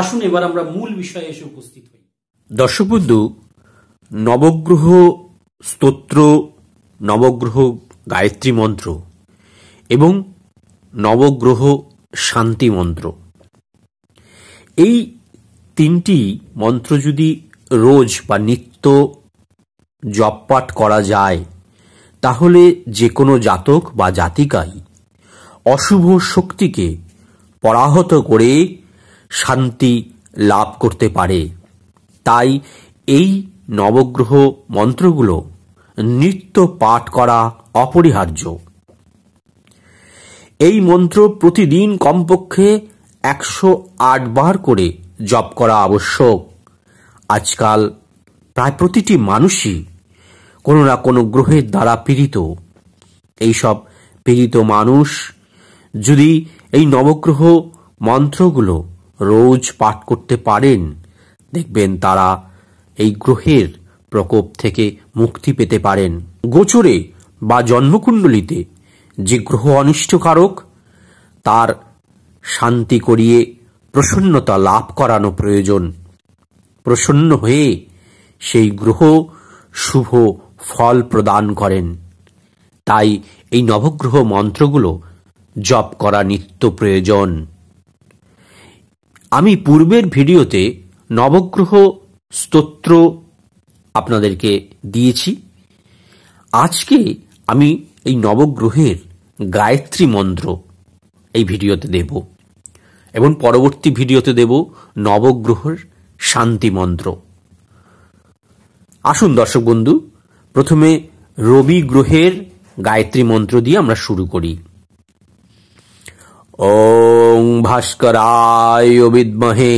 আসুন এবার আমরা মূল বিষয়ে এসে উপস্থিত হই দর্শক নবগ্রহ স্তোত্র নবগ্রহ গায়ত্রী মন্ত্র এবং নবগ্রহ শান্তি মন্ত্র এই তিনটি মন্ত্র যদি রোজ বা নিত্য জপ করা যায় তাহলে যে কোনো জাতক বা জাতিকাই অশুভ শক্তিকে পরাহত করে শান্তি লাভ করতে পারে তাই এই নবগ্রহ মন্ত্রগুলো নিত্য পাঠ করা অপরিহার্য এই মন্ত্র প্রতিদিন কমপক্ষে একশো আট বার করে জপ করা আবশ্যক আজকাল প্রায় প্রতিটি মানুষই কোনো না কোনো গ্রহের দ্বারা পীড়িত এইসব পীড়িত মানুষ যদি এই নবগ্রহ মন্ত্রগুলো রোজ পাঠ করতে পারেন দেখবেন তারা এই গ্রহের প্রকোপ থেকে মুক্তি পেতে পারেন গোচরে বা জন্মকুণ্ডলিতে যে গ্রহ অনিষ্টকারক তার শান্তি করিয়ে প্রসন্নতা লাভ করানো প্রয়োজন প্রসন্ন হয়ে সেই গ্রহ শুভ ফল প্রদান করেন তাই এই নবগ্রহ মন্ত্রগুলো জপ করা নিত্য প্রয়োজন আমি পূর্বের ভিডিওতে নবগ্রহ স্তোত্র আপনাদেরকে দিয়েছি আজকে আমি এই নবগ্রহের গায়ত্রী মন্ত্র এই ভিডিওতে দেব এবং পরবর্তী ভিডিওতে দেব নবগ্রহের শান্তি মন্ত্র আসুন দর্শক বন্ধু প্রথমে রবি গ্রহের গায়ত্রী মন্ত্র দিয়ে আমরা শুরু করি ও ভাস্করায় বিদমহে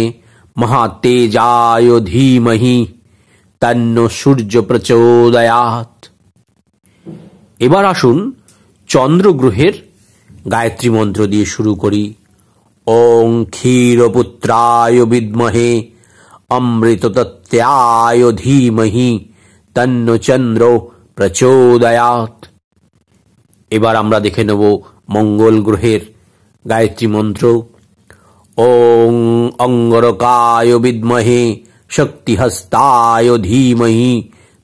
মহাতেজায় ধীমহি তন্ন সূর্য প্রচোদয়াত এবার আসুন চন্দ্রগ্রহের গায়ত্রী মন্ত্র দিয়ে শুরু করি ওং ক্ষীরপুত্রায় বিদ্মহে অমৃততত্ত্বায় ধীমহি তন্ন চন্দ্র প্রচোদয়াত এবার আমরা দেখে নেব মঙ্গল গ্রহের গায়ত্রী মন্ত্র ওং অঙ্গরকায় বিদ্মহে শক্তিহস্তায় ধীমহি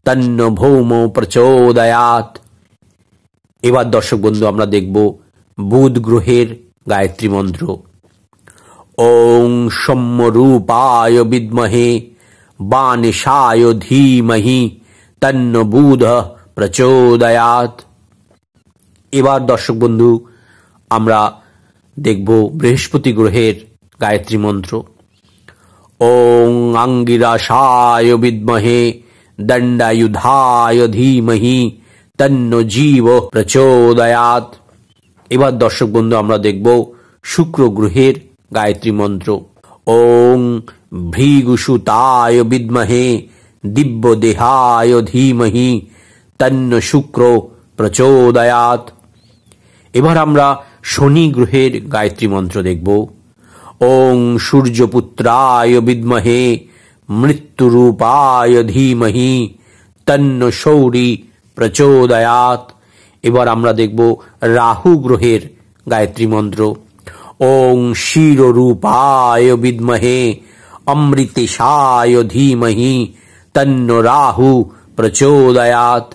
তন্ন ভৌম প্রচোদয়াত এবার দর্শক বন্ধু আমরা দেখব বুধ গ্রহের গায়ত্রী মন্ত্র ওং সম্যরূপায় বিদ্মহে বাণিষায় ধীমহি তন্ন বুধ প্রচোদয়াত এবার দর্শক বন্ধু আমরা দেখব বৃহস্পতি গ্রহের গায়ত্রী মন্ত্র ওং আঙ্গিরাশায় বিদ্মহে দণ্ডায়ুধায় ধীমহি তন্ন জীব প্রচোদয়াত এবার দর্শক বন্ধু আমরা দেখব শুক্র গ্রহের গায়ত্রী মন্ত্র ওং ভৃগুসুতায় বিদ্মহে দিব্য দেহায় ধীমহি তন্ন শুক্র প্রচোদয়াত এবার আমরা শনি গ্রহের গায়ত্রী মন্ত্র দেখব ওং সূর্যপুত্রায় বিদ্মহে মৃত্যুরূপায় ধীমহি তন্ন শৌরী প্রচোদয়াত এবার আমরা দেখব রাহু গ্রহের গায়ত্রী মন্ত্র ওং শিরূপায় বিদ্মহে অমৃতেশায় ধীমহি তন্ন রাহু প্রচোদয়াত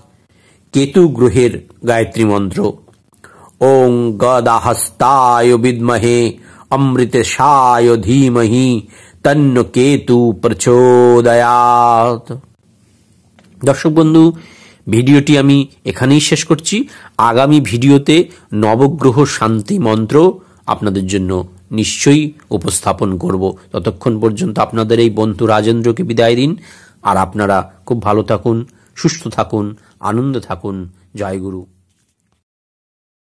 কেতু গ্রহের গায়ত্রী মন্ত্র ওং গদাহস্তায় বিদ্মহে সায় ধীমহি তন্ন কেতু প্রচোদয়াত দর্শক বন্ধু ভিডিওটি আমি এখানেই শেষ করছি আগামী ভিডিওতে নবগ্রহ শান্তি মন্ত্র আপনাদের জন্য নিশ্চয়ই উপস্থাপন করব ততক্ষণ পর্যন্ত আপনাদের এই বন্ধু রাজেন্দ্রকে বিদায় দিন আর আপনারা খুব ভালো থাকুন সুস্থ থাকুন আনন্দ থাকুন জয় গুরু